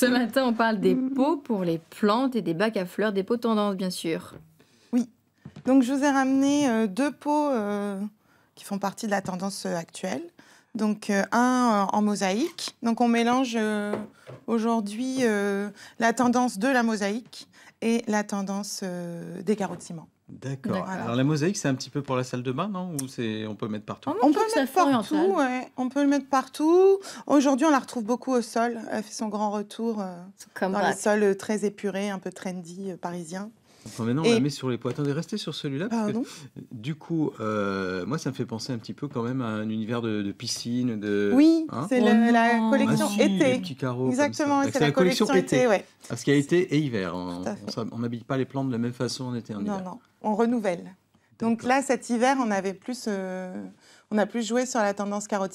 Ce matin, on parle des mm. pots pour les plantes et des bacs à fleurs, des pots tendance, bien sûr. Oui. Donc, je vous ai ramené euh, deux pots euh, qui font partie de la tendance euh, actuelle. Donc, un en mosaïque. Donc, on mélange aujourd'hui la tendance de la mosaïque et la tendance des carreaux de ciment. D'accord. Alors la mosaïque, c'est un petit peu pour la salle de bain, non Ou c'est on peut mettre partout On, peut mettre partout. On peut le mettre partout. Aujourd'hui, on la retrouve beaucoup au sol. Elle fait son grand retour euh, dans les sols euh, très épurés, un peu trendy parisien. Euh, parisiens maintenant, on et... la met sur les poids. Attendez, restez sur celui-là. parce que, euh, du coup, euh, moi, ça me fait penser un petit peu quand même à un univers de, piscine. De... Oui, hein c'est oh ah, la collection été. Exactement, c'est la, collection, été. oui. Parce qu'il y a été et hiver. On n'habille pas les plantes de la même façon en été et en non, hiver. Non, non, on renouvelle. Donc là, cet hiver, on avait plus, euh, on a plus joué sur la tendance carotte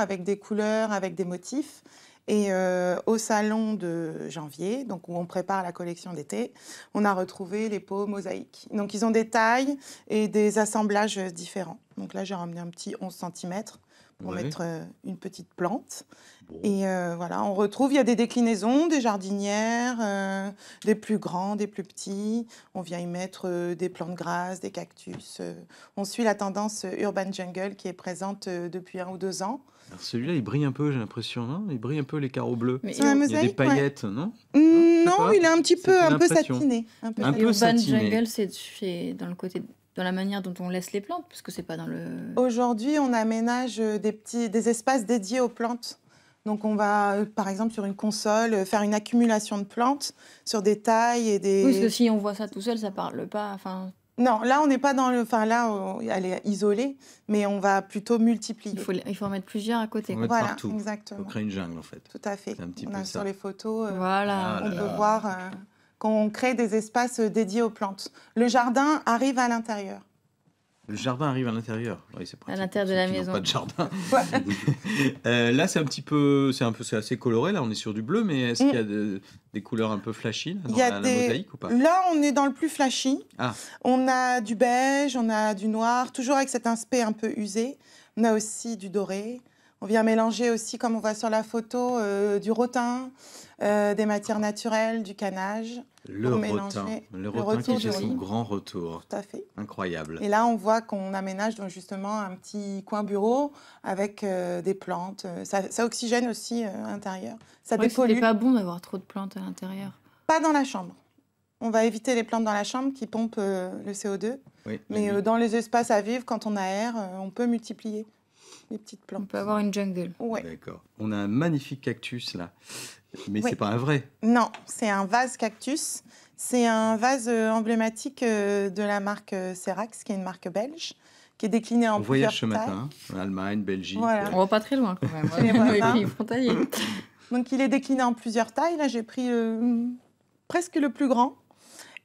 avec des couleurs, avec des motifs. Et euh, au salon de janvier, donc où on prépare la collection d'été, on a retrouvé les pots mosaïques. Donc ils ont des tailles et des assemblages différents. Donc là, j'ai ramené un petit 11 cm on mettre euh, une petite plante. Et euh, voilà, on retrouve, il y a des déclinaisons, des jardinières, euh, des plus grands, des plus petits. On vient y mettre des plantes grasses, des cactus. on suit la tendance urban jungle qui est présente depuis un ou deux ans. Celui-là, il brille un peu, j'ai l'impression, non Il brille un peu les carreaux bleus. il y a des paillettes, non mm, Non, il est un petit peu, un peu satiné. Un peu Urban Jungle, c'est dans le côté dans la manière dont on laisse les plantes, parce que c'est pas dans le. Aujourd'hui, on aménage euh, des petits, des espaces dédiés aux plantes. Donc on va, euh, par exemple, sur une console, euh, faire une accumulation de plantes sur des tailles et des. Oui, parce que si on voit ça tout seul, ça parle pas. Enfin. Non, là on n'est pas dans le. Enfin là, elle est isolée, mais on va plutôt multiplier. Il faut, il faut en mettre plusieurs à côté. voilà, partout. exactement. On crée une jungle en fait. Tout à fait. Un petit on sur les photos. voilà. on peut voir qu'on crée des espaces euh, dédiés aux plantes. Le jardin arrive à l'intérieur. Le jardin arrive à l'intérieur. Oui, c'est À l'intérieur de la maison. Pas de jardin. Euh, là, c'est un petit peu, c'est un peu, c'est assez coloré. Là, on est sur du bleu, mais est-ce qu'il y a des couleurs un peu flashy là, dans la, mosaïque ou pas Là, on est dans le plus flashy. Ah. On a du beige, on a du noir, toujours avec cet aspect un peu usé. On a aussi du doré. On vient mélanger aussi, comme on voit sur la photo, euh, du rotin, euh, des matières naturelles, du canage. Le rotin, le, rotin qui fait son grand retour. Tout à fait. Incroyable. Et là, on voit qu'on aménage justement un petit coin bureau avec euh, des plantes. Ça, oxygène aussi l'intérieur. Ça n'est pas bon d'avoir trop de plantes à l'intérieur. Pas dans la chambre. On va éviter les plantes dans la chambre qui pompent le CO2. mais dans les espaces à vivre, quand on aère, on peut multiplier les petites plantes. On peut avoir une jungle. D'accord. On a un magnifique cactus là, mais ce c'est pas un vrai. Non, c'est un vase cactus. C'est un vase euh, emblématique euh, de la marque euh, Cerax, qui est une marque belge qui est décliné en On voyage ce matin, en Allemagne, Belgique. Voilà. On va pas très loin quand même. Hein. Hein. Donc il est décliné en plusieurs tailles. Là, j'ai pris presque le plus grand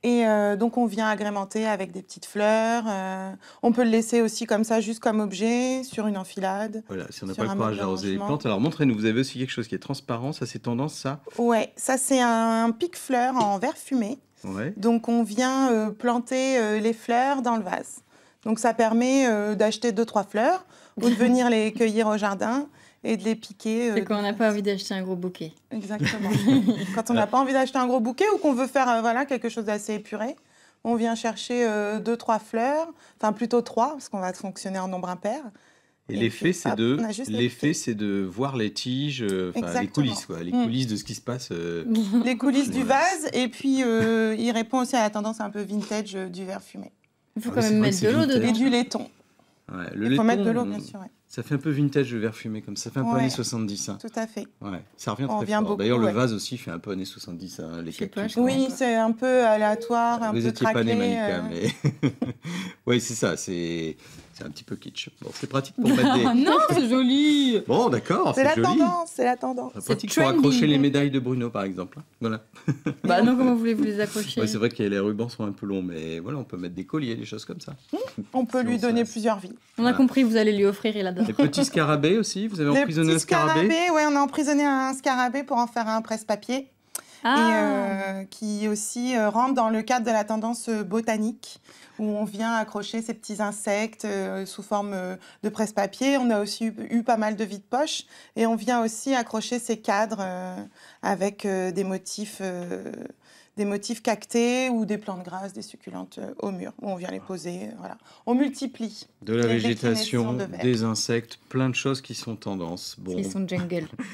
et euh, donc on vient agrémenter avec des petites fleurs. Euh, on peut le laisser aussi comme ça, juste comme objet, sur une enfilade. Voilà, si on n'a pas le courage d'arroser les plantes. Alors montrez-nous, vous avez aussi quelque chose qui est transparent, ça c'est tendance ça Ouais, ça c'est un pic fleur en verre fumé. Ouais. Donc on vient euh, planter les fleurs dans le vase. Donc ça permet d'acheter deux, trois fleurs ou de venir les cueillir au jardin et de les piquer. Euh, c'est quand on n'a pas envie d'acheter un gros bouquet. Exactement. quand on n'a pas envie d'acheter un gros bouquet ou qu'on veut faire euh, voilà, quelque chose d'assez épuré, on vient chercher euh, deux, trois fleurs, enfin plutôt trois, parce qu'on va fonctionner en nombre impair. Et, l'effet, c'est de l'effet, c'est de voir les tiges, les coulisses, quoi, les mm. coulisses de ce qui se passe. Les coulisses du vase, et puis il répond aussi à la tendance un peu vintage du verre fumé. Il faut ah, quand même mettre de l'eau dedans. Et du laiton. le il faut mettre de l'eau, bien sûr. Ça fait un peu vintage le verre fumé, comme ça fait un peu années 70. Hein. Tout à fait. Ouais, ça revient très fort. D'ailleurs, le vase aussi fait un peu années 70, hein, les Oui, c'est un peu aléatoire, un Vous peu étiez n'étiez pas né euh. mais... oui, c'est ça. C'est c'est un petit peu kitsch. Bon, c'est pratique pour mettre des. non, c'est joli. Bon, d'accord, c'est, c'est la tendance, c'est la tendance. C'est pratique pour accrocher les médailles de Bruno, par exemple. Hein. Voilà. bah non, comment voulez-vous les accrocher C'est vrai que les rubans sont un peu longs, mais voilà, on peut mettre des colliers, des choses comme ça. On peut lui donner plusieurs vies. On a compris, vous allez lui offrir, il adore. Les petits scarabées aussi, vous avez emprisonné un scarabée. scarabée. Oui, on a emprisonné un scarabée pour en faire un presse-papier et ah. euh, qui aussi euh, rentre dans le cadre de la tendance euh, botanique où on vient accrocher ces petits insectes sous forme de presse-papier. On a aussi eu, pas mal de vide poche et on vient aussi accrocher ces cadres avec des motifs des motifs cactés ou des plantes grasses, des succulentes au mur, où on vient les ah. poser. voilà. On multiplie. De la végétation, des insectes, plein de choses qui sont tendances. Bon. Qui sont jungle.